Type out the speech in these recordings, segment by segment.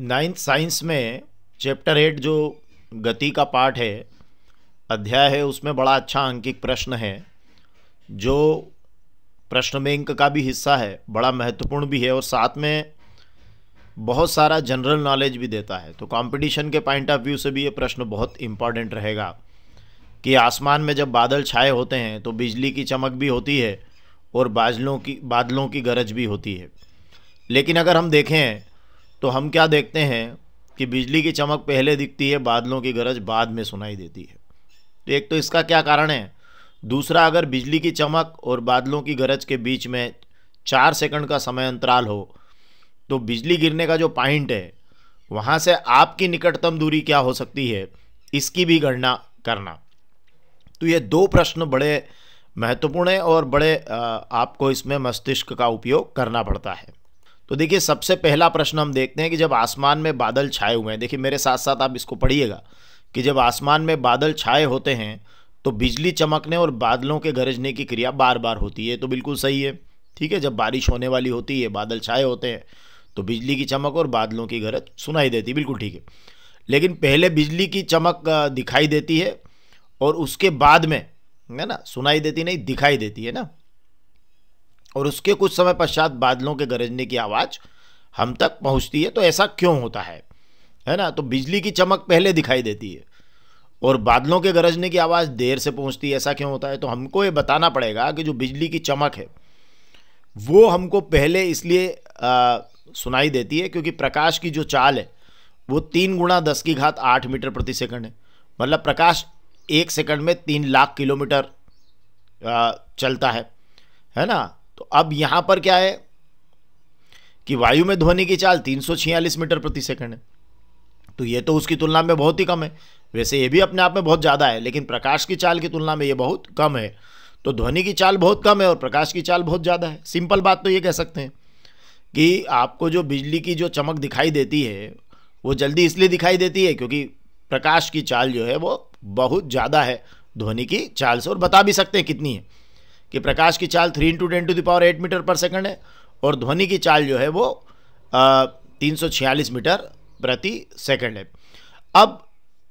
ninth science में chapter eight जो गति का पार्ट है अध्याय है उसमें बड़ा अच्छा अंकिक प्रश्न है जो प्रश्न अंक का भी हिस्सा है बड़ा महत्वपूर्ण भी है और साथ में बहुत सारा जनरल नॉलेज भी देता है तो कंपटीशन के पॉइंट ऑफ व्यू से भी ये प्रश्न बहुत इम्पॉर्टेंट रहेगा कि आसमान में जब बादल छाए होते हैं तो बिजली की चमक भी होती है और बादलों की बादलों की गरज भी होती है लेकिन अगर हम देखें तो हम क्या देखते हैं कि बिजली की चमक पहले दिखती है बादलों की गरज बाद में सुनाई देती है तो एक तो इसका क्या कारण है दूसरा अगर बिजली की चमक और बादलों की गरज के बीच में चार सेकंड का समय अंतराल हो तो बिजली गिरने का जो पॉइंट है वहाँ से आपकी निकटतम दूरी क्या हो सकती है इसकी भी गणना करना तो ये दो प्रश्न बड़े महत्वपूर्ण है और बड़े आपको इसमें मस्तिष्क का उपयोग करना पड़ता है तो देखिए सबसे पहला प्रश्न हम देखते हैं कि जब आसमान में बादल छाए हुए हैं देखिए मेरे साथ साथ आप इसको पढ़िएगा कि जब आसमान में बादल छाए होते हैं तो बिजली चमकने और बादलों के गरजने की क्रिया बार बार होती है तो बिल्कुल सही है ठीक है जब बारिश होने वाली होती है बादल छाए होते हैं तो बिजली की चमक और बादलों की गरज सुनाई देती बिल्कुल ठीक है लेकिन पहले बिजली की चमक दिखाई देती है और उसके बाद में है ना सुनाई देती नहीं दिखाई देती है ना और उसके कुछ समय पश्चात बादलों के गरजने की आवाज़ हम तक पहुंचती है तो ऐसा क्यों होता है है ना तो बिजली की चमक पहले दिखाई देती है और बादलों के गरजने की आवाज़ देर से पहुंचती है ऐसा क्यों होता है तो हमको ये बताना पड़ेगा कि जो बिजली की चमक है वो हमको पहले इसलिए आ, सुनाई देती है क्योंकि प्रकाश की जो चाल है वो तीन गुणा दस की घात आठ मीटर प्रति सेकंड है मतलब प्रकाश एक सेकंड में तीन लाख किलोमीटर चलता है है ना तो अब यहां पर क्या है कि वायु में ध्वनि की चाल तीन मीटर प्रति सेकंड है तो ये तो उसकी तुलना में बहुत ही कम है वैसे ये भी अपने आप में बहुत ज़्यादा है लेकिन प्रकाश की चाल की तुलना में ये बहुत कम है तो ध्वनि की चाल बहुत कम है और प्रकाश की चाल बहुत ज़्यादा है सिंपल बात तो ये कह सकते हैं कि आपको जो बिजली की जो चमक दिखाई देती है वो जल्दी इसलिए दिखाई देती है क्योंकि प्रकाश की चाल जो है वो बहुत ज़्यादा है ध्वनि की चाल से और बता भी सकते हैं कितनी है कि प्रकाश की चाल three into ten to the power eight metre पर सेकंड है और ध्वनि की चाल जो है वो तीन सौ छियालीस मीटर प्रति सेकंड है अब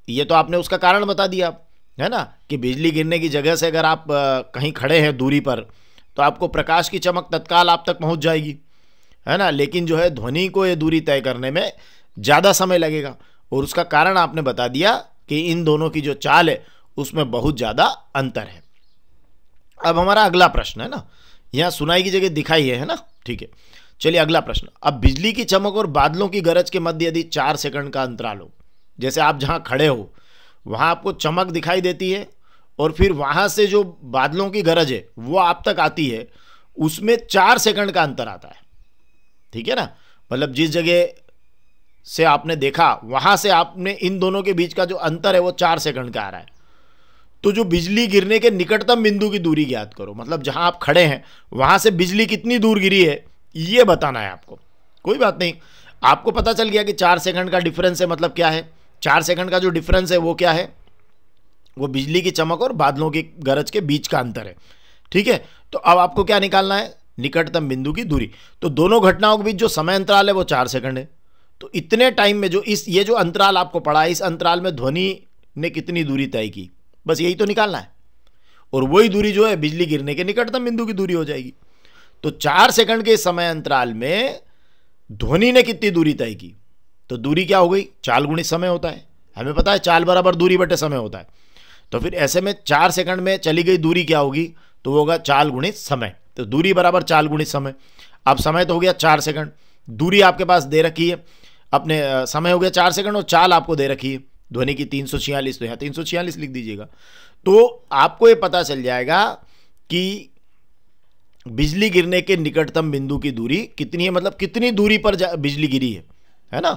ये तो आपने उसका कारण बता दिया है ना कि बिजली गिरने की जगह से अगर आप कहीं खड़े हैं दूरी पर तो आपको प्रकाश की चमक तत्काल आप तक पहुंच जाएगी है ना लेकिन जो है ध्वनि को ये दूरी तय करने में ज़्यादा समय लगेगा और उसका कारण आपने बता दिया कि इन दोनों की जो चाल है उसमें बहुत ज़्यादा अंतर है अब हमारा अगला प्रश्न है ना यहाँ सुनाई की जगह दिखाई है, है ना ठीक है चलिए अगला प्रश्न अब बिजली की चमक और बादलों की गरज के मध्य यदि चार सेकंड का अंतराल हो जैसे आप जहाँ खड़े हो वहाँ आपको चमक दिखाई देती है और फिर वहाँ से जो बादलों की गरज है वो आप तक आती है उसमें चार सेकंड का अंतर आता है ठीक है ना मतलब जिस जगह से आपने देखा वहाँ से आपने इन दोनों के बीच का जो अंतर है वो चार सेकंड का आ रहा है तो जो बिजली गिरने के निकटतम बिंदु की दूरी ज्ञात करो मतलब जहां आप खड़े हैं वहां से बिजली कितनी दूर गिरी है ये बताना है आपको कोई बात नहीं आपको पता चल गया कि चार सेकंड का डिफरेंस है मतलब क्या है चार सेकंड का जो डिफरेंस है वो क्या है वो बिजली की चमक और बादलों की गरज के बीच का अंतर है ठीक है तो अब आपको क्या निकालना है निकटतम बिंदु की दूरी तो दोनों घटनाओं के बीच जो समय अंतराल है वो चार सेकंड है तो इतने टाइम में जो इस ये जो अंतराल आपको पड़ा है इस अंतराल में ध्वनि ने कितनी दूरी तय की बस यही तो निकालना है और वही दूरी जो है बिजली गिरने के निकटतम बिंदु की दूरी हो जाएगी तो चार सेकंड के समय अंतराल में ध्वनि ने कितनी दूरी तय की तो दूरी क्या हो गई चाल गुणित समय होता है हमें पता है चाल बराबर दूरी बटे समय होता है तो फिर ऐसे में चार सेकंड में चली गई दूरी क्या होगी तो वो होगा चाल गुणित समय तो दूरी बराबर चाल गुणित समय अब समय तो हो गया चार सेकंड दूरी आपके पास दे रखी है अपने समय हो गया चार सेकंड और चाल आपको दे रखी है ध्वनि की तीन सौ छियालीस तो यहाँ तीन सौ छियालीस लिख दीजिएगा तो आपको ये पता चल जाएगा कि बिजली गिरने के निकटतम बिंदु की दूरी कितनी है मतलब कितनी दूरी पर बिजली गिरी है है ना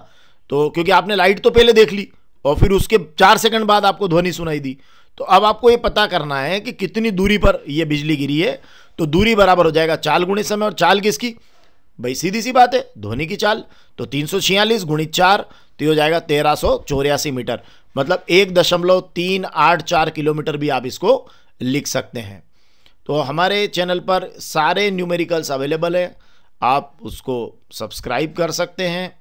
तो क्योंकि आपने लाइट तो पहले देख ली और फिर उसके चार सेकंड बाद आपको ध्वनि सुनाई दी तो अब आपको ये पता करना है कि कितनी दूरी पर ये बिजली गिरी है तो दूरी बराबर हो जाएगा चाल गुणे समय और चाल किसकी भाई सीधी सी बात है ध्वनि की चाल तो तीन सौ छियालीस गुणित चार तो ये हो जाएगा तेरह सौ चौरासी मीटर मतलब एक दशमलव तीन आठ चार किलोमीटर भी आप इसको लिख सकते हैं तो हमारे चैनल पर सारे न्यूमेरिकल्स अवेलेबल हैं आप उसको सब्सक्राइब कर सकते हैं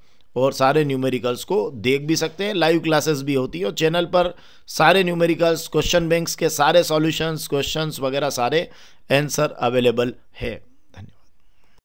और सारे न्यूमेरिकल्स को देख भी सकते हैं लाइव क्लासेस भी होती है और चैनल पर सारे न्यूमेरिकल्स क्वेश्चन बैंक्स के सारे सॉल्यूशंस क्वेश्चंस वगैरह सारे आंसर अवेलेबल है